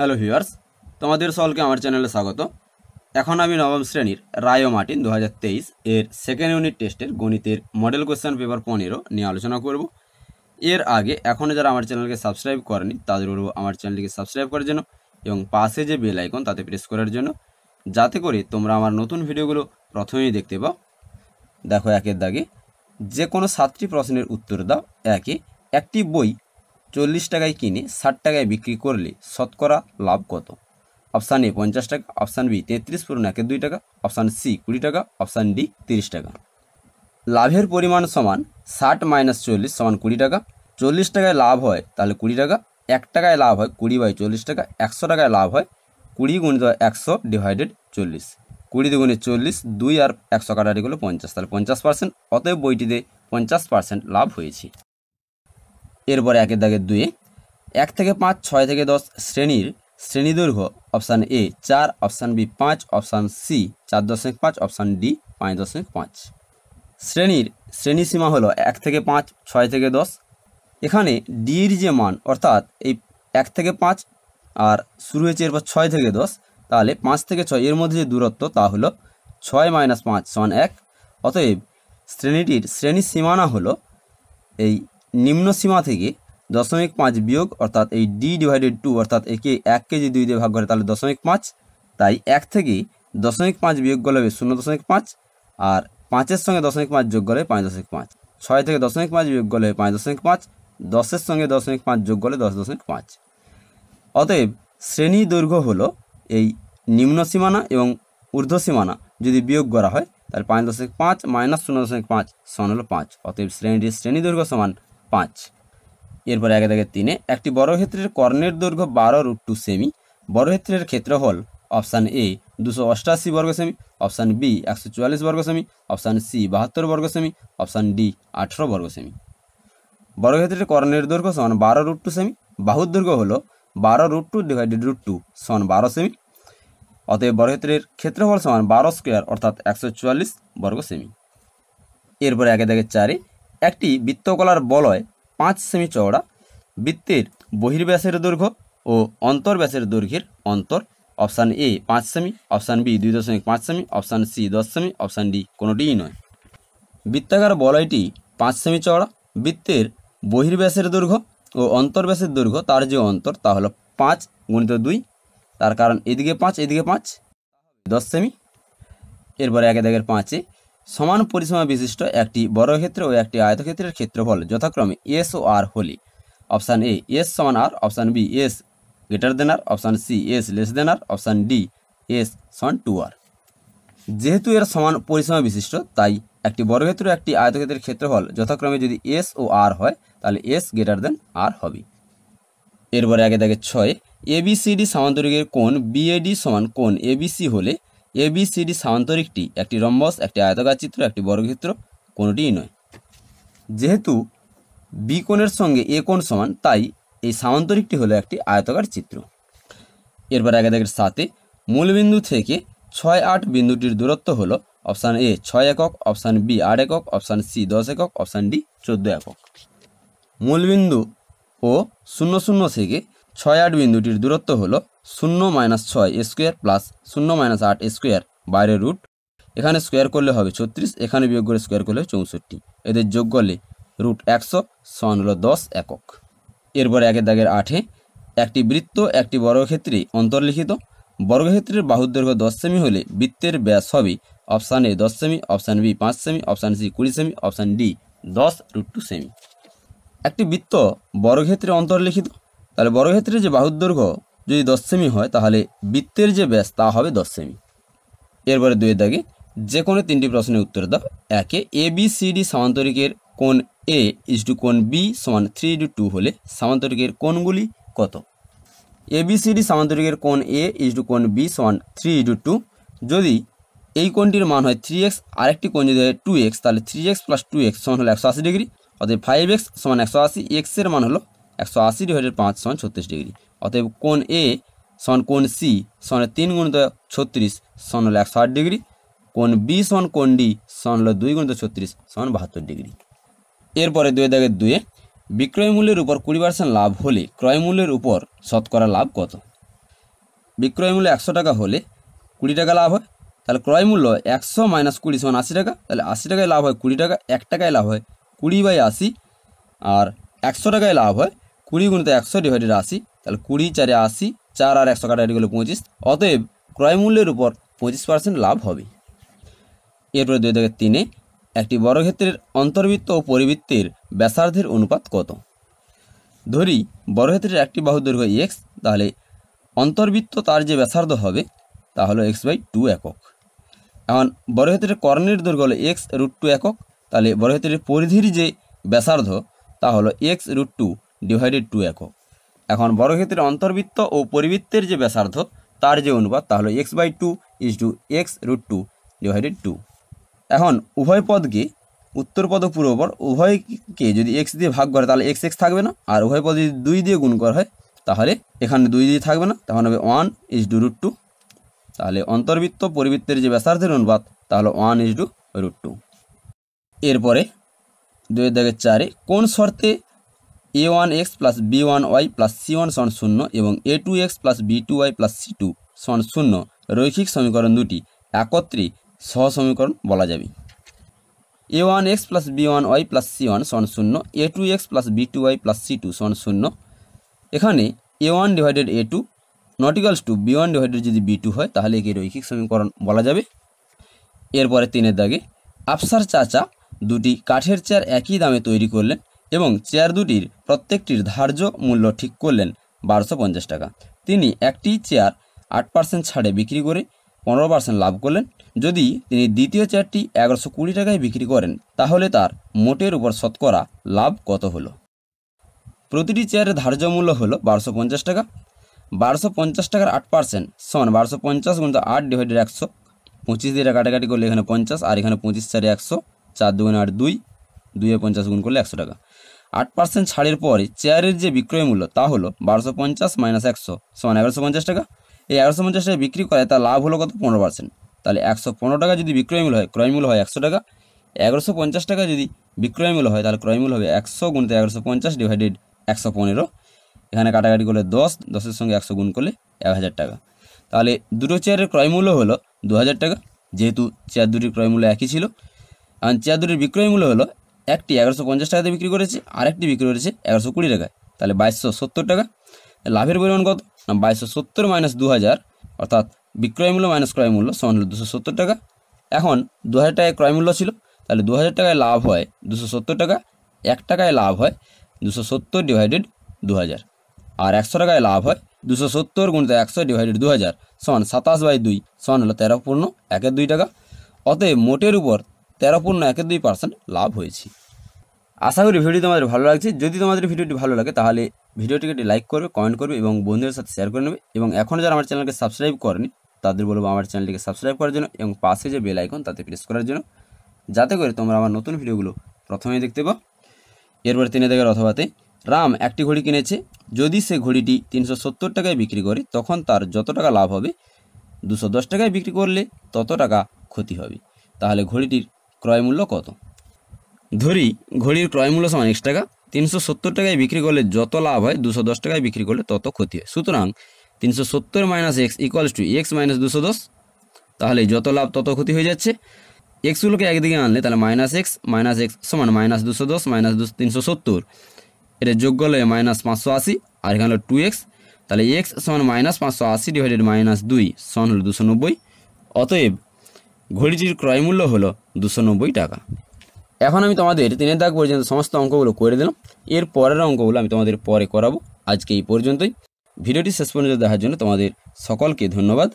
hello viewers তোমাদের সকলকে আমার চ্যানেলে স্বাগত এখন আমি নবম শ্রেণীর রায় মার্টিন দু এর সেকেন্ড ইউনিট টেস্টের গণিতের মডেল কোশ্চেন পেপার পনেরো নিয়ে আলোচনা করব এর আগে এখনও যারা আমার চ্যানেলকে সাবস্ক্রাইব করেনি তাদের বলব আমার চ্যানেলকে সাবস্ক্রাইব করার জন্য এবং পাশে যে বেল আইকন তাতে প্রেস করার জন্য যাতে করে তোমরা আমার নতুন ভিডিওগুলো প্রথমেই দেখতে পাও দেখো একের দাগে যে কোনো সাতটি প্রশ্নের উত্তর দাও একে একটি বই চল্লিশ টাকায় কিনে ষাট টাকায় বিক্রি করলে শতকরা লাভ কত অপশান এ পঞ্চাশ টাকা অপশান বি তেত্রিশ পূর্ণ একের দুই টাকা অপশান সি কুড়ি টাকা অপশান ডি তিরিশ টাকা লাভের পরিমাণ সমান ষাট মাইনাস চল্লিশ সমান কুড়ি টাকা চল্লিশ টাকায় লাভ হয় তাহলে কুড়ি টাকা এক টাকায় লাভ হয় কুড়ি বাই চল্লিশ টাকা একশো টাকায় লাভ হয় কুড়ি গুণিত একশো ডিভাইডেড চল্লিশ কুড়ি দুগুণে চল্লিশ দুই আর একশো কাটারি করলে পঞ্চাশ তাহলে পঞ্চাশ পার্সেন্ট অতএব বইটিতে পঞ্চাশ পার্সেন্ট লাভ হয়েছে এরপরে একের দাগে দুয়ে এক থেকে পাঁচ ছয় থেকে দশ শ্রেণীর শ্রেণী দৈর্ঘ্য অপশান এ চার অপশান বি পাঁচ অপশান সি চার দশমিক পাঁচ অপশান ডি পাঁচ দশমিক পাঁচ শ্রেণীর শ্রেণী সীমা হলো এক থেকে পাঁচ ছয় থেকে দশ এখানে ডির যে মান অর্থাৎ এই এক থেকে পাঁচ আর শুরু হয়েছে এরপর ছয় থেকে দশ তাহলে পাঁচ থেকে ছয় এর মধ্যে যে দূরত্ব তা হলো ছয় মাইনাস পাঁচ সমান এক অতএব শ্রেণীটির শ্রেণী সীমানা হলো এই নিম্ন সীমা থেকে দশমিক পাঁচ বিয়োগ অর্থাৎ এই ডি ডিভাইডেড টু অর্থাৎ একে এক কেজি দুই দিয়ে ভাগ করে তাহলে দশমিক পাঁচ তাই এক থেকে দশমিক পাঁচ বিয়োগ করলে হবে শূন্য দশমিক পাঁচ আর পাঁচের সঙ্গে দশমিক পাঁচ যোগ করলে পাঁচ দশমিক পাঁচ ছয় থেকে দশমিক পাঁচ বিয়োগ করলে পাঁচ দশমিক পাঁচ দশের সঙ্গে দশমিক পাঁচ যোগ করলে দশ দশমিক পাঁচ অতএব শ্রেণী দৈর্ঘ্য হলো এই নিম্ন সীমানা এবং ঊর্ধ্ব সীমানা যদি বিয়োগ করা হয় তাহলে পাঁচ দশমিক পাঁচ মাইনাস শূন্য দশমিক পাঁচ সমান হলো পাঁচ অতএব শ্রেণীটির শ্রেণী দৈর্ঘ্য সমান পাঁচ এরপরে একে থেকে তিনে একটি বড়ক্ষেত্রের কর্ণের দৈর্ঘ্য বারো রুট টু সেমি বর্গক্ষেত্রের ক্ষেত্রফল অপশান এ দুশো অষ্টাশি বর্গ সেমি অপশান বি একশো চুয়াল্লিশ বর্গ সেমি অপশান সি বাহাত্তর বর্গ সেমি অপশান ডি আঠেরো বর্গ সেমি বর্গক্ষেত্রের কর্ণের দৈর্ঘ্য সমান বারো রুট টু সেমি বাহুর দৈর্ঘ্য হল বারো root two divided root two সমান বারো সেমি অতএব বর্গক্ষেত্রের ক্ষেত্রফল সমান বারো স্কোয়ার অর্থাৎ একশো চুয়াল্লিশ বর্গ সেমি এরপরে একে থেকে চারে একটি বৃত্তকলার বলয় পাঁচ সেমি চওড়া বৃত্তের বহির্ব্যাসের দৈর্ঘ্য ও অন্তর্ব্যাসের দৈর্ঘ্যের অন্তর অপশান এ পাঁচ সেমি অপশান বি দুই দশমিক পাঁচ সেমি অপশান সি দশ সেমি অপশান ডি কোনোটিই নয় বৃত্তাকার বলয়টি পাঁচ সেমি চওড়া বৃত্তের বহির্ব্যাসের দৈর্ঘ্য ও অন্তর্ব্যাসের দৈর্ঘ্য তার যে অন্তর তা হলো পাঁচ গুণিত দুই তার কারণ এদিকে পাঁচ এদিকে পাঁচ দশ সেমি এরপরে একে দেখের পাঁচে সমান পরিসীমা বিশিষ্ট একটি বর্গক্ষেত্র ও একটি আয়তক্ষেত্রের ক্ষেত্রফল যথাক্রমে এস ও আর হলে অপশান এ এস সমান R option B S greater than R option C S less than R option D S সমান টু আর যেহেতু এর সমান পরিসীমা বিশিষ্ট তাই একটি বর্গক্ষেত্র একটি আয়তক্ষেত্রের ক্ষেত্রফল যথাক্রমে যদি এস ও আর হয় তাহলে এস গ্রেটার দেন আর হবে এরপরে আগে দেখে ছয় এবিসিডি সামান্তরিকের কোণ বিএডি সমান কোণ এবিসি হলে এবিসিডি সামান্তরিকটি একটি রম্বস একটি আয়তাকার চিত্র একটি বর্গক্ষেত্র কোনোটিই নয় যেহেতু বি কোণের সঙ্গে এ কোণ সমান তাই এই সামান্তরিকটি হলো একটি আয়তাকার চিত্র এরপর আগে দেখের সাতে মূলবিন্দু থেকে ছয় আট বিন্দুটির দূরত্ব হলো অপশান এ ছয় একক অপশান বি আট একক অপশান সি দশ একক অপশান ডি চোদ্দ একক মূলবিন্দু ও শূন্য শূন্য থেকে ছয় আট বিন্দুটির দূরত্ব হলো শূন্য মাইনাস ছয় স্কোয়ার প্লাস শূন্য মাইনাস আট স্কোয়ার বাইরে রুট এখানে স্কোয়ার করলে হবে ছত্রিশ এখানে বিয়োগ করে স্কোয়ার করলে চৌষট্টি এদের যোগ করলে রুট একশো সমান হলো দশ একক এরপরে একের দাগের আঠে একটি বৃত্ত একটি বর্গক্ষেত্রে অন্তর্লিখিত বর্গক্ষেত্রের বাহুর দৈর্ঘ্য দশ সেমি হলে বৃত্তের ব্যাস হবে অপশান এ দশ সেমি অপশান বি পাঁচ সেমি অপশান সি কুড়ি সেমি অপশান ডি দশ রুট টু সেমি একটি বৃত্ত বর্গক্ষেত্রে অন্তর্লিখিত তাহলে বর্গক্ষেত্রে যে বাহুর দৈর্ঘ্য যদি দশ সেমি হয় তাহলে বৃত্তের যে ব্যাস তা হবে দশ সেমি এরপরে দুয়ের দাগে যে কোনো তিনটি প্রশ্নের উত্তর দাও একে এ বি সি ডি সামান্তরিকের কোন এ ইস টু কোন বি সমান থ্রি ইডু টু হলে সামান্তরিকের কোনগুলি কত এ বি সি ডি সামান্তরিকের কোন এ ইস টু কোন বি সমান থ্রি ইডু টু যদি এই কোণটির মান হয় থ্রি এক্স আরেকটি কোণ যদি হয় টু এক্স তাহলে three x plus two x সমান হলো একশো আশি ডিগ্রি অর্থাৎ ফাইভ এক্স সমান একশো আশি এক্সের মান হলো একশো আশি ডিভাইডেড পাঁচ সন ছত্রিশ ডিগ্রি অতএব কোন এ সন কোন সি সনের তিন গুণিত ছত্রিশ সন হলো একশো আট ডিগ্রি কোন বি সন কোন ডি সন হলো দুই গুণিত ছত্রিশ সন বাহাত্তর ডিগ্রি এরপরে দুয়ে দাগের দুয়ে বিক্রয় মূল্যের উপর কুড়ি পার্সেন্ট লাভ হলে ক্রয় মূল্যের উপর শতকরা লাভ কত বিক্রয় মূল্য একশো টাকা হলে কুড়ি টাকা লাভ হয় তাহলে ক্রয় মূল্য একশো মাইনাস কুড়ি সমান আশি টাকা তাহলে আশি টাকায় লাভ হয় কুড়ি টাকা এক টাকায় লাভ হয় কুড়ি বাই আশি আর একশো টাকায় লাভ হয় কুড়ি গুণিত একশো ডিভাইডেড আশি তাহলে কুড়ি চারে আশি চার আর একশো কাটা গেলে পঁচিশ অতএব ক্রয়মূল্যের উপর পঁচিশ পার্সেন্ট লাভ হবে এরপরে দুই থেকে তিনে একটি ক্ষেত্রের অন্তর্বৃত্ত ও পরিবৃত্তের ব্যাসার্ধের অনুপাত কত ধরি বর্গক্ষেত্রের একটি বাহু দৈর্ঘ্য এক্স তাহলে অন্তর্বৃত্ত তার যে ব্যাসার্ধ হবে তা হলো এক্স বাই টু একক এখন ক্ষেত্রের কর্ণের দৈর্ঘ্য হলো এক্স রুট টু একক তাহলে বর্গক্ষেত্রের পরিধির যে ব্যাসার্ধ তা হলো x root two divided two একক এখন বর্গক্ষেত্রের অন্তর্বৃত্ত ও পরিবৃত্তের যে ব্যাসার্ধ তার যে অনুপাত তাহলে x by two is to x root two divided two এখন উভয় পদকে উত্তর পদ পূর্বপর উভয়কে যদি এক্স দিয়ে ভাগ করে তাহলে এক্স এক্স থাকবে না আর উভয় পদ যদি দুই দিয়ে গুণ করা হয় তাহলে এখানে দুই দিয়ে থাকবে না তখন হবে one is to root two তাহলে অন্তর্বৃত্ত পরিবৃত্তের যে ব্যাসার্ধের অনুপাত তাহলে one is to root two এরপরে দুয়ের দাগের চারে কোন শর্তে A one x plus B one y plus C one সন শূন্য এবং A two x plus B two y plus C two সন শূন্য রৈখিক সমীকরণ দুটি একত্রে সহ সমীকরণ বলা যাবে A one x plus B one y plus C one সন শূন্য A two x plus B two y plus C two সন শূন্য এখানে A one divided A two not equals to B one divided যদি বি টু হয় তাহলে একে রৈখিক সমীকরণ বলা যাবে এরপরে তিনের দাগে আফসার চাচা দুটি কাঠের চেয়ার একই দামে তৈরি করলেন এবং চেয়ার দুটির প্রত্যেকটির ধার্য মূল্য ঠিক করলেন বারোশো পঞ্চাশ টাকা তিনি একটি চেয়ার আট পার্সেন্ট ছাড়ে বিক্রি করে পনেরো পার্সেন্ট লাভ করলেন যদি তিনি দ্বিতীয় চেয়ারটি এগারোশো কুড়ি টাকায় বিক্রি করেন তাহলে তার মোটের উপর শতকরা লাভ কত হলো প্রতিটি চেয়ারের ধার্য মূল্য হলো বারোশো পঞ্চাশ টাকা বারোশো পঞ্চাশ টাকার আট পার্সেন্ট সমান বারোশো পঞ্চাশ গুণ আট ডিভাইডেড একশো পঁচিশ দিয়ে কাটাকাটি করলে এখানে পঞ্চাশ আর এখানে পঁচিশ চারে একশো চার দুগুণ আট দুই দুয়ে পঞ্চাশ গুণ করলে একশো টাকা আট পার্সেন্ট ছাড়ের পরে চেয়ারের যে বিক্রয় মূল্য তা হলো বারোশো পঞ্চাশ মাইনাস একশো সমান এগারোশো পঞ্চাশ টাকা এই এগারোশো পঞ্চাশ টাকা বিক্রি করে তার লাভ হলো কত পনেরো পার্সেন্ট তাহলে একশো পনেরো টাকা যদি বিক্রয় মূল্য হয় ক্রয় মূল্য হয় একশো টাকা এগারোশো পঞ্চাশ টাকা যদি বিক্রয় মূল্য হয় তাহলে ক্রয় মূল্য হবে একশো গুণিত এগারোশো পঞ্চাশ ডিভাইডেড একশো পনেরো এখানে কাটাকাটি করলে দশ দশের সঙ্গে একশো গুণ করলে এক হাজার টাকা তাহলে দুটো চেয়ারের ক্রয় মূল্য হলো দু হাজার টাকা যেহেতু চেয়ার দুটির ক্রয় মূল্য একই ছিল আর চেয়ার দুটির বিক্রয় মূল্য হলো একটি এগারোশো পঞ্চাশ টাকাতে বিক্রি করেছে আরেকটি বিক্রি করেছে এগারোশো কুড়ি টাকায় তাহলে বাইশশো সত্তর টাকা লাভের পরিমাণ কত না বাইশশো সত্তর মাইনাস দু হাজার অর্থাৎ বিক্রয় মূল্য মাইনাস ক্রয় মূল্য সমান হলো দুশো সত্তর টাকা এখন দু হাজার টাকায় ক্রয় মূল্য ছিল তাহলে দু হাজার টাকায় লাভ হয় দুশো সত্তর টাকা এক টাকায় লাভ হয় দুশো সত্তর ডিভাইডেড দু হাজার আর একশো টাকায় লাভ হয় দুশো সত্তর গুণিত একশো ডিভাইডেড দু হাজার সমান সাতাশ বাই দুই সমান হলো তেরো পূর্ণ একের দুই টাকা অতএব মোটের উপর তেরো পূর্ণ একে দুই পার্সেন্ট লাভ হয়েছে আশা করি ভিডিও তোমাদের ভালো লাগছে যদি তোমাদের ভিডিওটি ভালো লাগে তাহলে ভিডিওটিকে একটি লাইক করবে কমেন্ট করবে এবং বন্ধুদের সাথে শেয়ার করে নেবে এবং এখন যারা আমার চ্যানেলকে সাবস্ক্রাইব করেনি তাদের বলবো আমার চ্যানেলটিকে সাবস্ক্রাইব করার জন্য এবং পাশে যে বেল আইকন তাতে প্রেস করার জন্য যাতে করে তোমরা আমার নতুন ভিডিওগুলো প্রথমে দেখতে পাও এরপর তিনি দেখার অথবাতে রাম একটি ঘড়ি কিনেছে যদি সে ঘড়িটি তিনশো সত্তর টাকায় বিক্রি করে তখন তার যত টাকা লাভ হবে দুশো দশ টাকায় বিক্রি করলে তত টাকা ক্ষতি হবে তাহলে ঘড়িটির ক্রয়মূল্য কত ধরি ঘড়ির ক্রয়মূল্য সমান একশো টাকা তিনশো সত্তর টাকায় বিক্রি করলে যত লাভ হয় দুশো দশ টাকায় বিক্রি করলে তত ক্ষতি হয় সুতরাং তিনশো সত্তর minus x equals to x minus দুশো দশ তাহলে যত লাভ তত ক্ষতি হয়ে যাচ্ছে এক্সগুলোকে একদিকে আনলে তাহলে মাইনাস এক্স মাইনাস এক্স সমান মাইনাস দুশো দশ মাইনাস দুশো তিনশো সত্তর এটা যোগ করলে মাইনাস পাঁচশো আশি আর এখানে হলো টু এক্স তাহলে এক্স সমান মাইনাস পাঁচশো আশি ডিভাইডেড মাইনাস দুই সমান হলো দুশো নব্বই অতএব ঘড়িটির ক্রয়মূল্য হলো দুশো নব্বই টাকা এখন আমি তোমাদের তিনের দাগ পর্যন্ত সমস্ত অঙ্কগুলো করে দিলাম এর পরের অঙ্কগুলো আমি তোমাদের পরে করাবো আজকে এই পর্যন্তই ভিডিওটি শেষ পর্যন্ত দেখার জন্য তোমাদের সকলকে ধন্যবাদ